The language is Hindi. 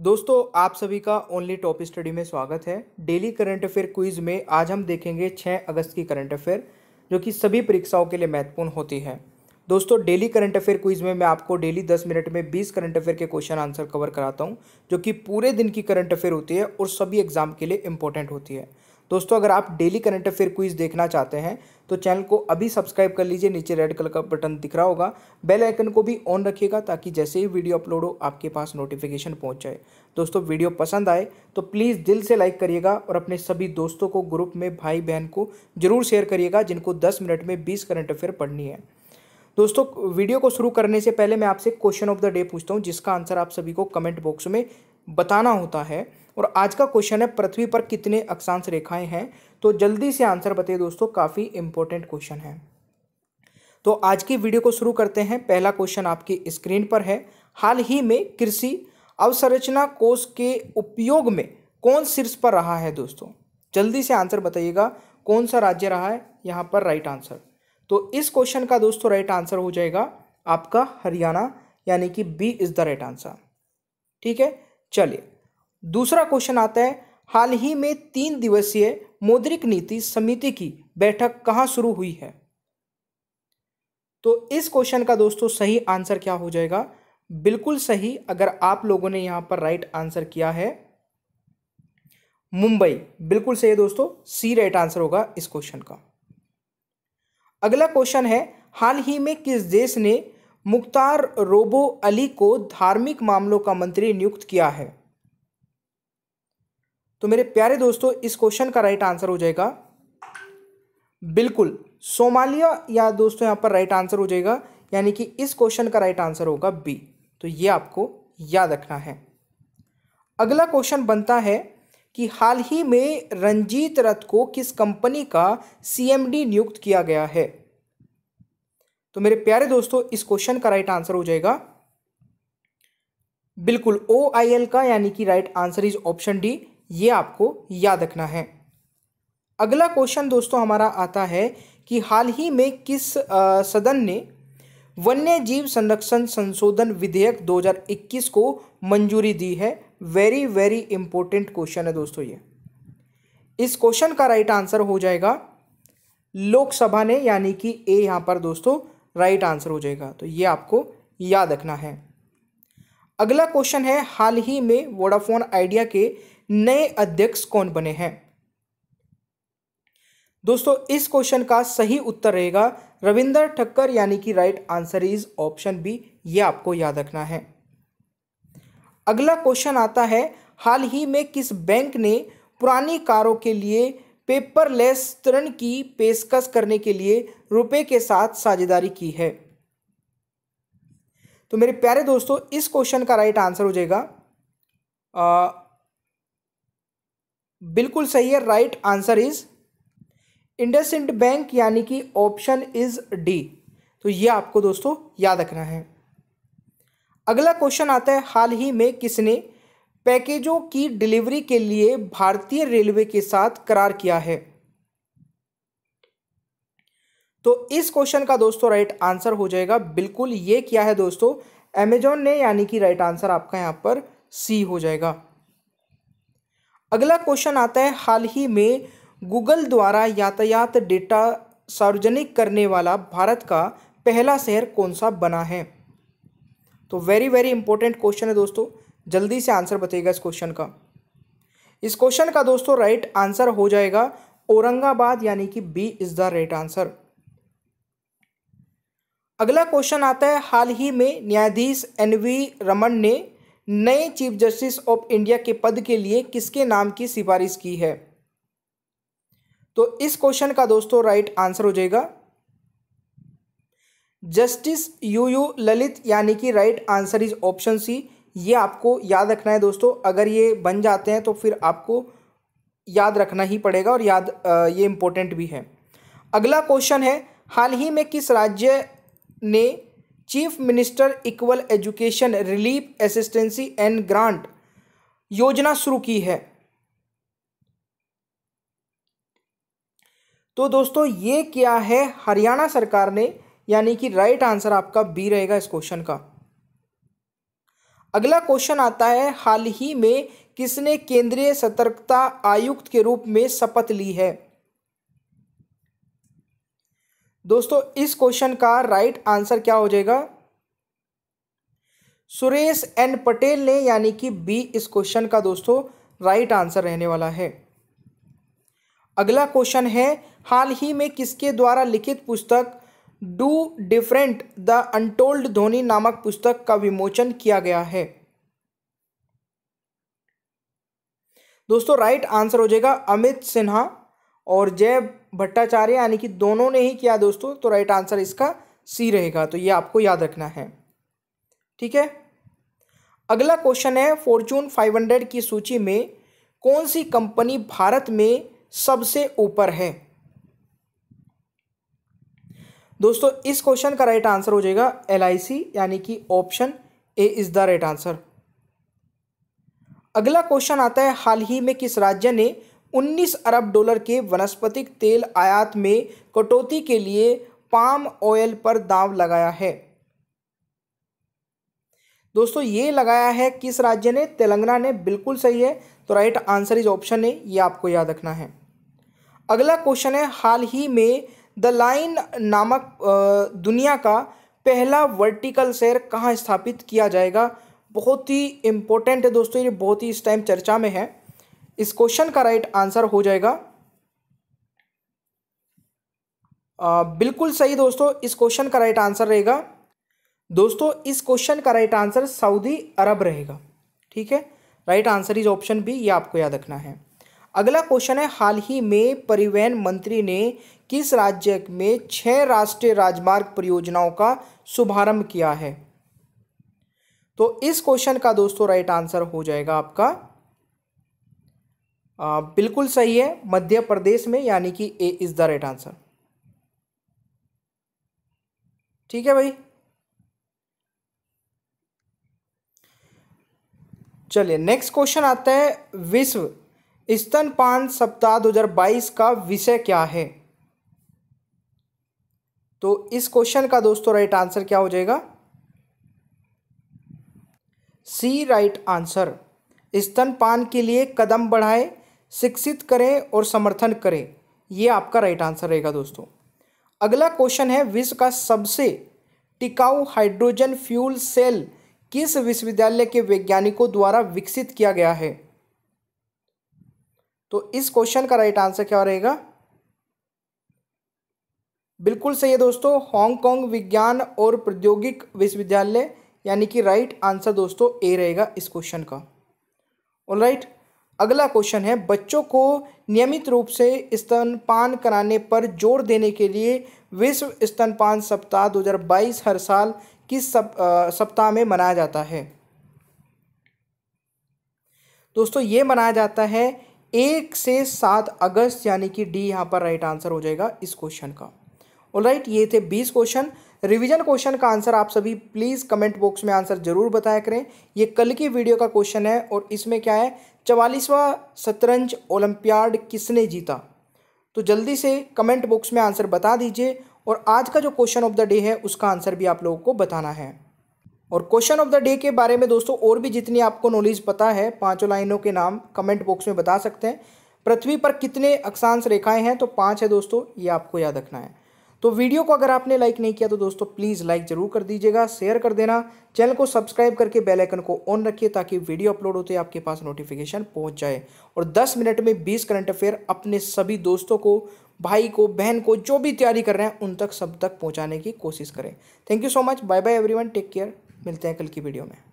दोस्तों आप सभी का ओनली टॉप स्टडी में स्वागत है डेली करंट अफेयर क्विज में आज हम देखेंगे 6 अगस्त की करंट अफेयर जो कि सभी परीक्षाओं के लिए महत्वपूर्ण होती है दोस्तों डेली करंट अफेयर क्विज में मैं आपको डेली 10 मिनट में 20 करंट अफेयर के क्वेश्चन आंसर कवर कराता हूँ जो कि पूरे दिन की करंट अफेयर होती है और सभी एग्जाम के लिए इंपॉर्टेंट होती है दोस्तों अगर आप डेली करंट अफेयर क्विज देखना चाहते हैं तो चैनल को अभी सब्सक्राइब कर लीजिए नीचे रेड कलर का बटन दिख रहा होगा बेल आइकन को भी ऑन रखिएगा ताकि जैसे ही वीडियो अपलोड हो आपके पास नोटिफिकेशन पहुंच जाए दोस्तों वीडियो पसंद आए तो प्लीज़ दिल से लाइक करिएगा और अपने सभी दोस्तों को ग्रुप में भाई बहन को ज़रूर शेयर करिएगा जिनको दस मिनट में बीस करंट अफेयर पढ़नी है दोस्तों वीडियो को शुरू करने से पहले मैं आपसे क्वेश्चन ऑफ द डे पूछता हूँ जिसका आंसर आप सभी को कमेंट बॉक्स में बताना होता है और आज का क्वेश्चन है पृथ्वी पर कितने अक्षांश रेखाएं हैं तो जल्दी से आंसर बताइए दोस्तों काफ़ी इंपॉर्टेंट क्वेश्चन है तो आज की वीडियो को शुरू करते हैं पहला क्वेश्चन आपकी स्क्रीन पर है हाल ही में कृषि अवसंरचना कोष के उपयोग में कौन शीर्ष पर रहा है दोस्तों जल्दी से आंसर बताइएगा कौन सा राज्य रहा है यहाँ पर राइट आंसर तो इस क्वेश्चन का दोस्तों राइट आंसर हो जाएगा आपका हरियाणा यानी कि B is the right answer ठीक है चलिए दूसरा क्वेश्चन आता है हाल ही में तीन दिवसीय मौद्रिक नीति समिति की बैठक कहाँ शुरू हुई है तो इस क्वेश्चन का दोस्तों सही आंसर क्या हो जाएगा बिल्कुल सही अगर आप लोगों ने यहाँ पर राइट आंसर किया है मुंबई बिल्कुल सही है दोस्तों सी राइट आंसर होगा इस क्वेश्चन का अगला क्वेश्चन है हाल ही में किस देश ने मुख्तार रोबो अली को धार्मिक मामलों का मंत्री नियुक्त किया है तो मेरे प्यारे दोस्तों इस क्वेश्चन का राइट आंसर हो जाएगा बिल्कुल सोमालिया या दोस्तों यहाँ पर राइट आंसर हो जाएगा यानी कि इस क्वेश्चन का राइट आंसर होगा बी तो ये आपको याद रखना है अगला क्वेश्चन बनता है कि हाल ही में रंजीत रथ को किस कंपनी का सीएमडी नियुक्त किया गया है तो मेरे प्यारे दोस्तों इस क्वेश्चन का राइट आंसर हो जाएगा बिल्कुल ओ आई एल का यानी कि right answer is option D ये आपको याद रखना है अगला क्वेश्चन दोस्तों हमारा आता है कि हाल ही में किस आ, सदन ने वन्य जीव संरक्षण संशोधन विधेयक 2021 को मंजूरी दी है वेरी वेरी इंपॉर्टेंट क्वेश्चन है दोस्तों ये इस क्वेश्चन का राइट आंसर हो जाएगा लोकसभा ने यानी कि ए यहां पर दोस्तों राइट आंसर हो जाएगा तो ये आपको याद रखना है अगला क्वेश्चन है हाल ही में वोडाफोन आइडिया के नए अध्यक्ष कौन बने हैं दोस्तों इस क्वेश्चन का सही उत्तर रहेगा रविंदर ठक्कर यानी कि right answer is option B ये आपको याद रखना है अगला क्वेश्चन आता है हाल ही में किस बैंक ने पुरानी कारों के लिए पेपरलेस ऋण की पेशकश करने के लिए रुपए के साथ साझेदारी की है तो मेरे प्यारे दोस्तों इस क्वेश्चन का राइट आंसर हो जाएगा बिल्कुल सही है right answer is Ind Bank यानी कि ऑप्शन इज डी तो ये आपको दोस्तों याद रखना है अगला क्वेश्चन आता है हाल ही में किसने पैकेजों की डिलीवरी के लिए भारतीय रेलवे के साथ करार किया है तो इस क्वेश्चन का दोस्तों राइट आंसर हो जाएगा बिल्कुल ये क्या है दोस्तों अमेजोन ने यानी कि राइट आंसर आपका यहां पर सी हो जाएगा अगला क्वेश्चन आता है हाल ही में गूगल द्वारा यातायात डेटा सार्वजनिक करने वाला भारत का पहला शहर कौन सा बना है तो वेरी वेरी इंपॉर्टेंट क्वेश्चन है दोस्तों जल्दी से आंसर बताइएगा इस क्वेश्चन का इस क्वेश्चन का दोस्तों राइट आंसर हो जाएगा औरंगाबाद यानी कि B is the right answer अगला क्वेश्चन आता है हाल ही में न्यायाधीश एन वी रमन ने नए चीफ जस्टिस ऑफ इंडिया के पद के लिए किसके नाम की सिफारिश की है तो इस क्वेश्चन का दोस्तों राइट आंसर हो जाएगा जस्टिस यू यू ललित यानी कि right answer is option C ये आपको याद रखना है दोस्तों अगर ये बन जाते हैं तो फिर आपको याद रखना ही पड़ेगा और याद ये इम्पोर्टेंट भी है अगला क्वेश्चन है हाल ही में किस राज्य ने chief minister equal education relief assistance and grant योजना शुरू की है तो दोस्तों ये क्या है हरियाणा सरकार ने यानी कि राइट आंसर आपका बी रहेगा इस क्वेश्चन का अगला क्वेश्चन आता है हाल ही में किसने केंद्रीय सतर्कता आयुक्त के रूप में शपथ ली है दोस्तों इस क्वेश्चन का राइट आंसर क्या हो जाएगा सुरेश एन पटेल ने यानी कि बी इस क्वेश्चन का दोस्तों राइट आंसर रहने वाला है अगला क्वेश्चन है हाल ही में किसके द्वारा लिखित पुस्तक do different the untold Dhoni नामक पुस्तक का विमोचन किया गया है दोस्तों राइट आंसर हो जाएगा अमित सिन्हा और जय भट्टाचार्य यानी कि दोनों ने ही किया दोस्तों तो राइट आंसर इसका सी रहेगा तो ये आपको याद रखना है ठीक है अगला क्वेश्चन है फॉर्चून 500 की सूची में कौन सी कंपनी भारत में सबसे ऊपर है दोस्तों इस क्वेश्चन का राइट आंसर हो जाएगा एल यानी कि option A is the right answer अगला क्वेश्चन आता है हाल ही में किस राज्य ने 19 अरब डॉलर के वनस्पतिक तेल आयात में कटौती के लिए पाम ऑयल पर दाव लगाया है दोस्तों ये लगाया है किस राज्य ने तेलंगाना ने बिल्कुल सही है तो right answer is option A ये आपको याद रखना है अगला क्वेश्चन है हाल ही में द लाइन नामक दुनिया का पहला वर्टिकल शहर कहाँ स्थापित किया जाएगा बहुत ही इम्पोर्टेंट है दोस्तों ये बहुत ही इस टाइम चर्चा में है इस क्वेश्चन का राइट आंसर हो जाएगा आ, बिल्कुल सही दोस्तों इस क्वेश्चन का राइट आंसर रहेगा दोस्तों इस क्वेश्चन का राइट आंसर सऊदी अरब रहेगा ठीक है right answer is option B ये आपको याद रखना है अगला क्वेश्चन है हाल ही में परिवहन मंत्री ने किस राज्य में छह राष्ट्रीय राजमार्ग परियोजनाओं का शुभारंभ किया है तो इस क्वेश्चन का दोस्तों राइट आंसर हो जाएगा आपका आ, बिल्कुल सही है मध्य प्रदेश में यानी कि A is the right answer ठीक है भाई चलिए नेक्स्ट क्वेश्चन आता है विश्व स्तनपान सप्ताह 2022 का विषय क्या है तो इस क्वेश्चन का दोस्तों राइट आंसर क्या हो जाएगा सी राइट आंसर स्तनपान के लिए कदम बढ़ाए शिक्षित करें और समर्थन करें ये आपका राइट आंसर रहेगा दोस्तों अगला क्वेश्चन है विश्व का सबसे टिकाऊ हाइड्रोजन फ्यूल सेल किस विश्वविद्यालय के वैज्ञानिकों द्वारा विकसित किया गया है तो इस क्वेश्चन का राइट आंसर क्या रहेगा बिल्कुल सही है दोस्तों हांगकांग विज्ञान और प्रौद्योगिक विश्वविद्यालय यानी कि राइट आंसर दोस्तों ए रहेगा इस क्वेश्चन का ऑलराइट right? अगला क्वेश्चन है बच्चों को नियमित रूप से स्तनपान कराने पर जोर देने के लिए विश्व स्तनपान सप्ताह 2022 हर साल किस सप, सप्ताह में मनाया जाता है दोस्तों ये मनाया जाता है एक से सात अगस्त यानी कि डी यहाँ पर राइट आंसर हो जाएगा इस क्वेश्चन का और राइट ये थे बीस क्वेश्चन रिवीजन क्वेश्चन का आंसर आप सभी प्लीज़ कमेंट बॉक्स में आंसर जरूर बताया करें ये कल की वीडियो का क्वेश्चन है और इसमें क्या है चवालीसवा शतरंज ओलंपियाड किसने जीता तो जल्दी से कमेंट बॉक्स में आंसर बता दीजिए और आज का जो क्वेश्चन ऑफ द डे है उसका आंसर भी आप लोगों को बताना है और क्वेश्चन ऑफ द डे के बारे में दोस्तों और भी जितनी आपको नॉलेज पता है पांचों लाइनों के नाम कमेंट बॉक्स में बता सकते हैं पृथ्वी पर कितने अक्षांश रेखाएं हैं तो पाँच है दोस्तों ये आपको याद रखना है तो वीडियो को अगर आपने लाइक नहीं किया तो दोस्तों प्लीज़ लाइक जरूर कर दीजिएगा शेयर कर देना चैनल को सब्सक्राइब करके बेल आइकन को ऑन रखिए ताकि वीडियो अपलोड होते आपके पास नोटिफिकेशन पहुंच जाए और 10 मिनट में 20 करंट अफेयर अपने सभी दोस्तों को भाई को बहन को जो भी तैयारी कर रहे हैं उन तक सब तक पहुँचाने की कोशिश करें thank you so much bye bye everyone take care मिलते हैं कल की वीडियो में